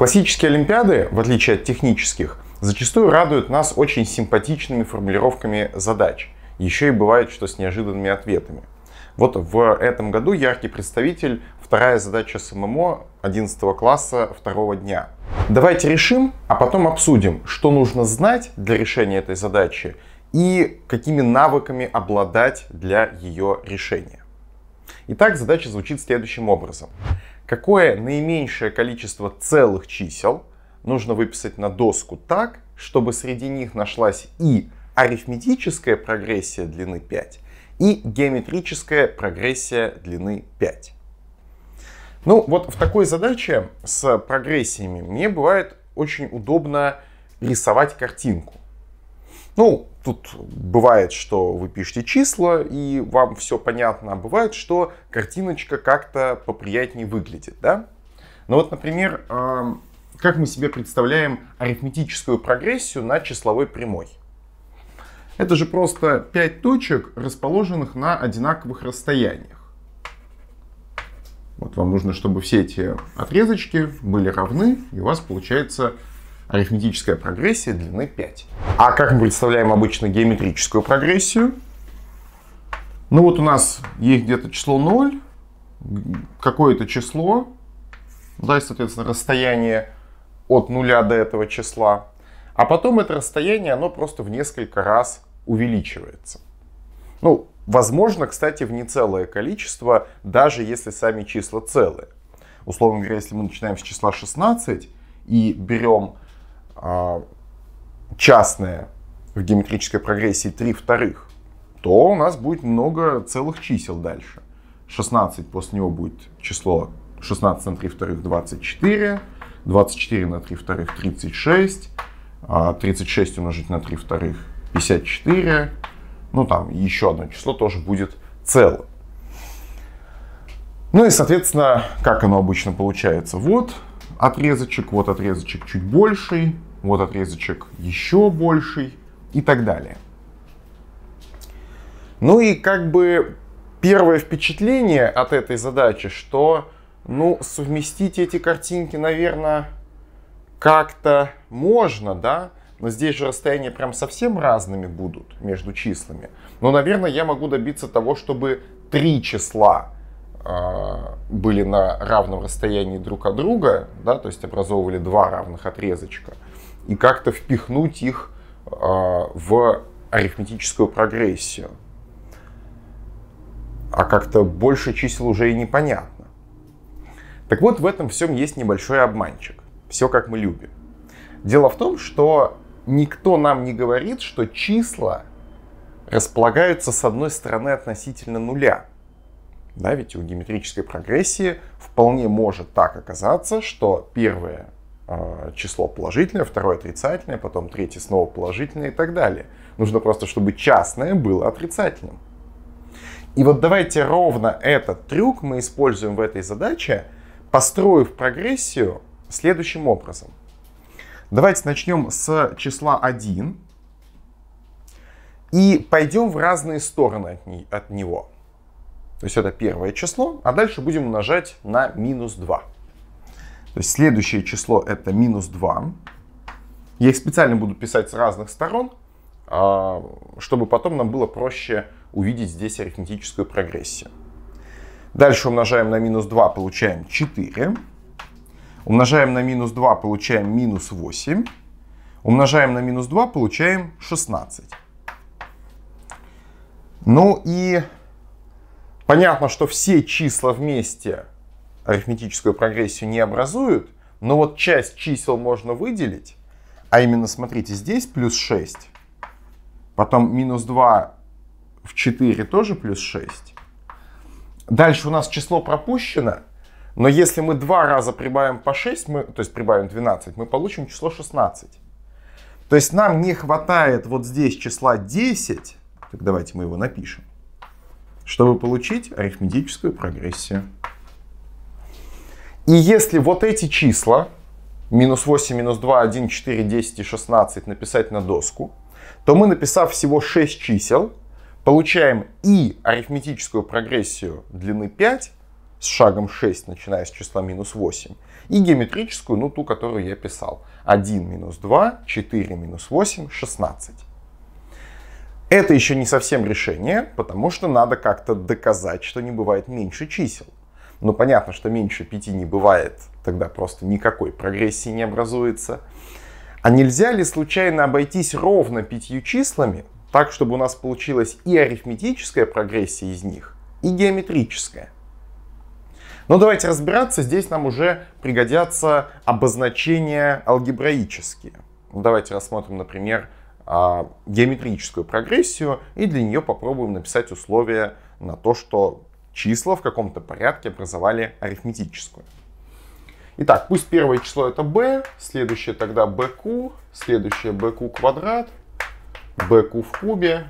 Классические олимпиады, в отличие от технических, зачастую радуют нас очень симпатичными формулировками задач. Еще и бывает, что с неожиданными ответами. Вот в этом году яркий представитель вторая задача СММО 11 класса второго дня. Давайте решим, а потом обсудим, что нужно знать для решения этой задачи и какими навыками обладать для ее решения. Итак, задача звучит следующим образом. Какое наименьшее количество целых чисел нужно выписать на доску так, чтобы среди них нашлась и арифметическая прогрессия длины 5, и геометрическая прогрессия длины 5. Ну вот в такой задаче с прогрессиями мне бывает очень удобно рисовать картинку. Ну, тут бывает, что вы пишете числа, и вам все понятно, а бывает, что картиночка как-то поприятнее выглядит, да? Ну вот, например, как мы себе представляем арифметическую прогрессию на числовой прямой? Это же просто 5 точек, расположенных на одинаковых расстояниях. Вот вам нужно, чтобы все эти отрезочки были равны, и у вас получается арифметическая прогрессия длины 5. А как мы представляем обычно геометрическую прогрессию? Ну вот у нас есть где-то число 0, какое-то число, да, и, соответственно, расстояние от нуля до этого числа. А потом это расстояние, оно просто в несколько раз увеличивается. Ну, возможно, кстати, в нецелое количество, даже если сами числа целые. Условно говоря, если мы начинаем с числа 16 и берем а, частное в геометрической прогрессии 3 вторых, то у нас будет много целых чисел дальше. 16, после него будет число 16 на 3 вторых 24, 24 на 3 вторых 36, 36 а умножить на 3 вторых 54, ну там еще одно число тоже будет целым. Ну и, соответственно, как оно обычно получается? Вот отрезочек, вот отрезочек чуть больший, вот отрезочек еще больший и так далее. Ну и как бы первое впечатление от этой задачи, что ну, совместить эти картинки, наверное, как-то можно, да? Но здесь же расстояния прям совсем разными будут между числами. Но, наверное, я могу добиться того, чтобы три числа а, были на равном расстоянии друг от друга, да, то есть образовывали два равных отрезочка, и как-то впихнуть их а, в арифметическую прогрессию. А как-то больше чисел уже и непонятно. Так вот, в этом всем есть небольшой обманчик. Все как мы любим. Дело в том, что никто нам не говорит, что числа располагаются с одной стороны относительно нуля. Да, ведь у геометрической прогрессии вполне может так оказаться, что первое э, число положительное, второе отрицательное, потом третье снова положительное и так далее. Нужно просто, чтобы частное было отрицательным. И вот давайте ровно этот трюк мы используем в этой задаче, построив прогрессию следующим образом. Давайте начнем с числа 1 и пойдем в разные стороны от, не, от него. То есть это первое число, а дальше будем умножать на минус 2. То есть следующее число это минус 2. Я их специально буду писать с разных сторон, а, чтобы потом нам было проще увидеть здесь арифметическую прогрессию. Дальше умножаем на минус 2, получаем 4. Умножаем на минус 2, получаем минус 8. Умножаем на минус 2, получаем 16. Ну и Понятно, что все числа вместе арифметическую прогрессию не образуют, но вот часть чисел можно выделить, а именно, смотрите, здесь плюс 6, потом минус 2 в 4 тоже плюс 6. Дальше у нас число пропущено, но если мы два раза прибавим по 6, мы, то есть прибавим 12, мы получим число 16. То есть нам не хватает вот здесь числа 10, так давайте мы его напишем чтобы получить арифметическую прогрессию. И если вот эти числа, минус 8, минус 2, 1, 4, 10 и 16, написать на доску, то мы, написав всего 6 чисел, получаем и арифметическую прогрессию длины 5 с шагом 6, начиная с числа минус 8, и геометрическую, ну ту, которую я писал, 1 минус 2, 4 минус 8, 16. Это еще не совсем решение, потому что надо как-то доказать, что не бывает меньше чисел. Ну, понятно, что меньше пяти не бывает, тогда просто никакой прогрессии не образуется. А нельзя ли случайно обойтись ровно пятью числами, так, чтобы у нас получилась и арифметическая прогрессия из них, и геометрическая? Но ну, давайте разбираться, здесь нам уже пригодятся обозначения алгебраические. Ну, давайте рассмотрим, например, а, геометрическую прогрессию и для нее попробуем написать условия на то, что числа в каком-то порядке образовали арифметическую. Итак, пусть первое число это b, следующее тогда bq, следующее bq квадрат, bq в кубе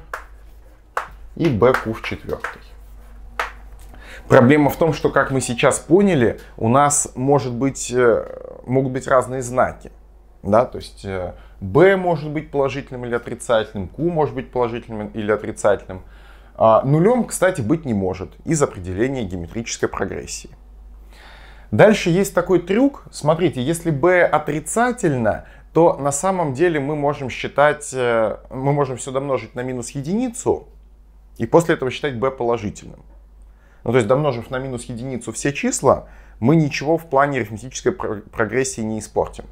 и bq в четвертой. Проблема в том, что, как мы сейчас поняли, у нас может быть, э, могут быть разные знаки да, то есть B э, может быть положительным или отрицательным, Q может быть положительным или отрицательным. А нулем, кстати, быть не может из определения геометрической прогрессии. Дальше есть такой трюк. Смотрите, если B отрицательно, то на самом деле мы можем считать, э, мы можем все домножить на минус единицу, и после этого считать b положительным. Ну, то есть, домножив на минус единицу все числа, мы ничего в плане арифметической прогрессии не испортим.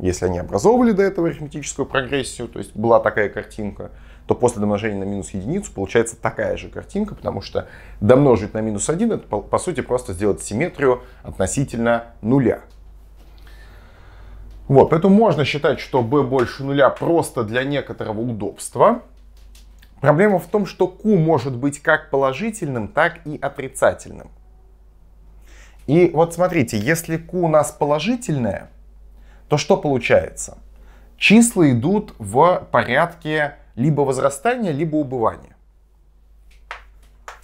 Если они образовывали до этого арифметическую прогрессию, то есть была такая картинка, то после домножения на минус единицу получается такая же картинка, потому что домножить на минус один это по сути просто сделать симметрию относительно нуля. Вот, поэтому можно считать, что b больше нуля просто для некоторого удобства. Проблема в том, что q может быть как положительным, так и отрицательным. И вот смотрите, если q у нас положительное, то что получается? Числа идут в порядке либо возрастания, либо убывания.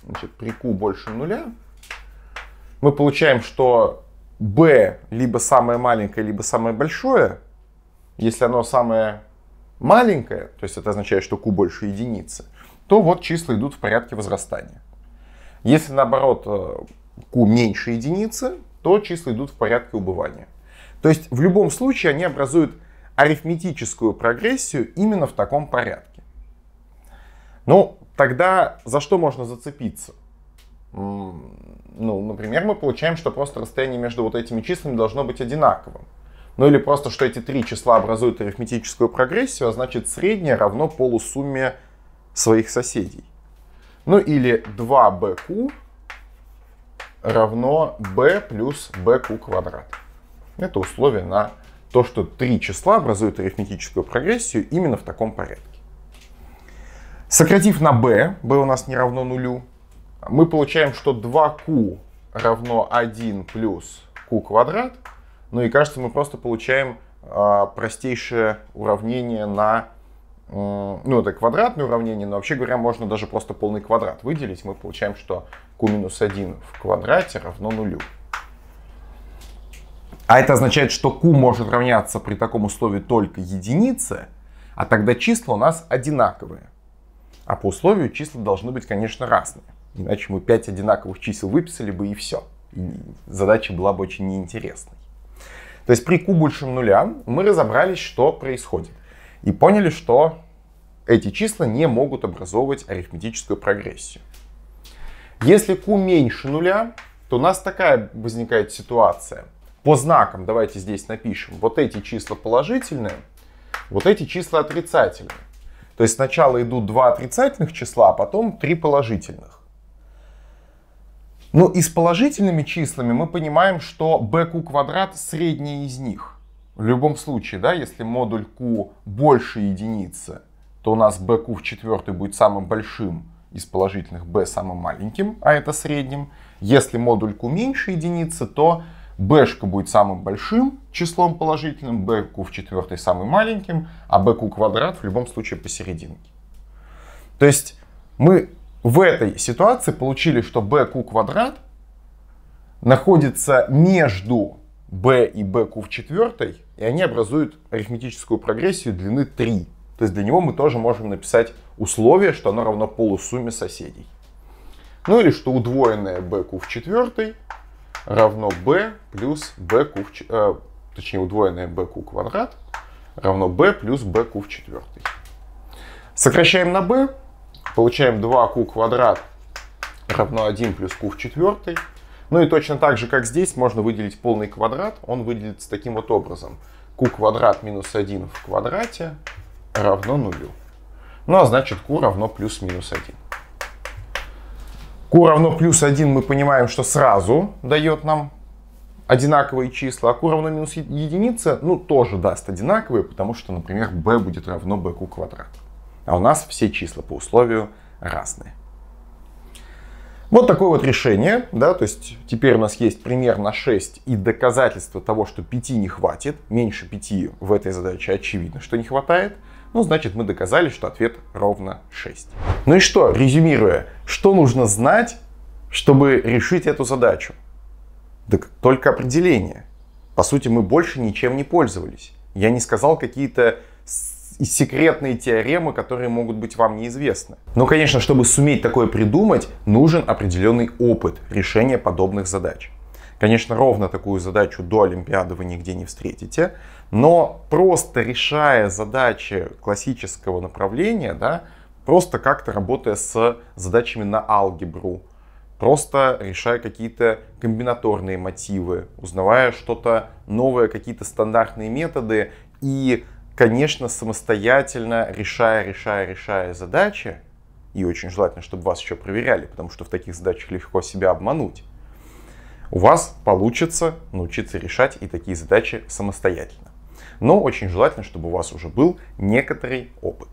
Значит, при Q больше нуля мы получаем, что B либо самое маленькое, либо самое большое. Если оно самое маленькое, то есть это означает, что Q больше единицы, то вот числа идут в порядке возрастания. Если наоборот Q э, меньше единицы, то числа идут в порядке убывания. То есть в любом случае они образуют арифметическую прогрессию именно в таком порядке. Ну, тогда за что можно зацепиться? Ну, например, мы получаем, что просто расстояние между вот этими числами должно быть одинаковым. Ну или просто, что эти три числа образуют арифметическую прогрессию, а значит среднее равно полусумме своих соседей. Ну или 2bq равно b плюс bq квадрат. Это условие на то, что три числа образуют арифметическую прогрессию именно в таком порядке. Сократив на b, b у нас не равно нулю, мы получаем, что 2q равно 1 плюс q квадрат. Ну и кажется, мы просто получаем э, простейшее уравнение на... Э, ну, это квадратное уравнение, но вообще говоря, можно даже просто полный квадрат выделить. Мы получаем, что q минус 1 в квадрате равно нулю. А это означает, что Q может равняться при таком условии только единице, а тогда числа у нас одинаковые. А по условию числа должны быть, конечно, разные. Иначе мы 5 одинаковых чисел выписали бы и все. И задача была бы очень неинтересной. То есть при Q большем нуля мы разобрались, что происходит. И поняли, что эти числа не могут образовывать арифметическую прогрессию. Если Q меньше нуля, то у нас такая возникает ситуация – по знакам давайте здесь напишем. Вот эти числа положительные, вот эти числа отрицательные. То есть сначала идут два отрицательных числа, а потом три положительных. Ну и с положительными числами мы понимаем, что bq квадрат средний из них. В любом случае, да, если модуль q больше единицы, то у нас bq в четвертой будет самым большим из положительных b самым маленьким, а это средним. Если модуль q меньше единицы, то Бэшка будет самым большим числом положительным, Бэку в четвертой самым маленьким, а Бэку квадрат в любом случае посерединке. То есть мы в этой ситуации получили, что BQ квадрат находится между b и bq в четвертой, и они образуют арифметическую прогрессию длины 3. То есть для него мы тоже можем написать условие, что оно равно полусумме соседей. Ну или что удвоенное bq в четвертой равно b плюс b в, э, точнее удвоенное bq квадрат равно b плюс b куб четвертый Сокращаем на b, получаем 2q квадрат равно 1 плюс q в четвертой. Ну и точно так же, как здесь, можно выделить полный квадрат. Он выделится таким вот образом. q квадрат минус 1 в квадрате равно нулю. Ну а значит q равно плюс-минус 1. Q равно плюс 1 мы понимаем, что сразу дает нам одинаковые числа, а Q равно минус единица, ну, тоже даст одинаковые, потому что, например, B будет равно BQ квадрат. А у нас все числа по условию разные. Вот такое вот решение, да, то есть теперь у нас есть пример на 6 и доказательство того, что 5 не хватит, меньше 5 в этой задаче очевидно, что не хватает. Ну, значит, мы доказали, что ответ ровно 6. Ну и что, резюмируя, что нужно знать, чтобы решить эту задачу? Так только определение. По сути, мы больше ничем не пользовались. Я не сказал какие-то секретные теоремы, которые могут быть вам неизвестны. Но, конечно, чтобы суметь такое придумать, нужен определенный опыт решения подобных задач. Конечно, ровно такую задачу до Олимпиады вы нигде не встретите, но просто решая задачи классического направления, да, просто как-то работая с задачами на алгебру, просто решая какие-то комбинаторные мотивы, узнавая что-то новое, какие-то стандартные методы и, конечно, самостоятельно решая, решая, решая задачи, и очень желательно, чтобы вас еще проверяли, потому что в таких задачах легко себя обмануть у вас получится научиться решать и такие задачи самостоятельно. Но очень желательно, чтобы у вас уже был некоторый опыт.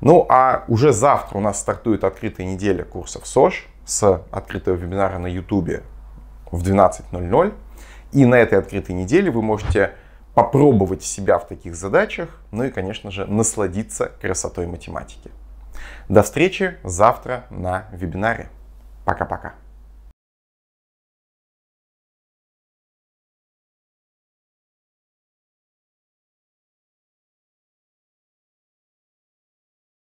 Ну а уже завтра у нас стартует открытая неделя курсов СОЖ с открытого вебинара на YouTube в 12.00. И на этой открытой неделе вы можете попробовать себя в таких задачах, ну и, конечно же, насладиться красотой математики. До встречи завтра на вебинаре. Пока-пока.